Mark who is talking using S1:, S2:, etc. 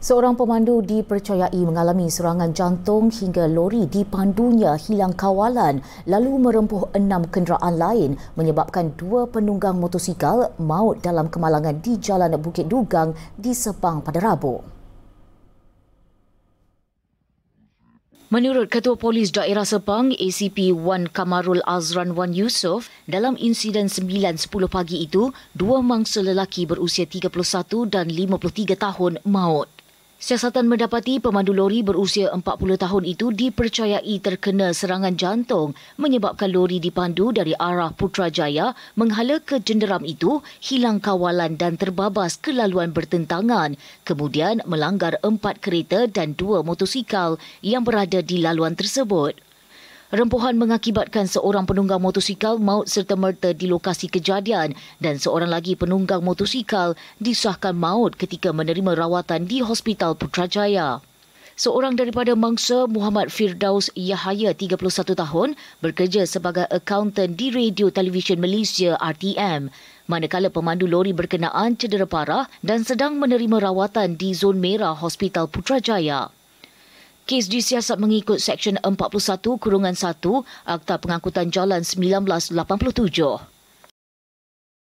S1: Seorang pemandu dipercayai mengalami serangan jantung hingga lori dipandunya hilang kawalan lalu merempuh enam kenderaan lain menyebabkan dua penunggang motosikal maut dalam kemalangan di Jalan Bukit Dugang di Sepang pada Rabu. Menurut Ketua Polis Daerah Sepang, ACP Wan Kamarul Azran Wan Yusof, dalam insiden 9.10 pagi itu, dua mangsa lelaki berusia 31 dan 53 tahun maut. Siasatan mendapati pemandu lori berusia 40 tahun itu dipercayai terkena serangan jantung menyebabkan lori dipandu dari arah Putrajaya menghala ke jenderam itu hilang kawalan dan terbabas kelaluan bertentangan kemudian melanggar empat kereta dan dua motosikal yang berada di laluan tersebut. Rempuhan mengakibatkan seorang penunggang motosikal maut serta merta di lokasi kejadian dan seorang lagi penunggang motosikal disahkan maut ketika menerima rawatan di Hospital Putrajaya. Seorang daripada mangsa Muhammad Firdaus Yahaya 31 tahun bekerja sebagai accountant di Radio Television Malaysia RTM manakala pemandu lori berkenaan cedera parah dan sedang menerima rawatan di zon merah Hospital Putrajaya kes disiasat mengikut Seksyen 41 Kurungan 1 Akta Pengangkutan Jalan 1987.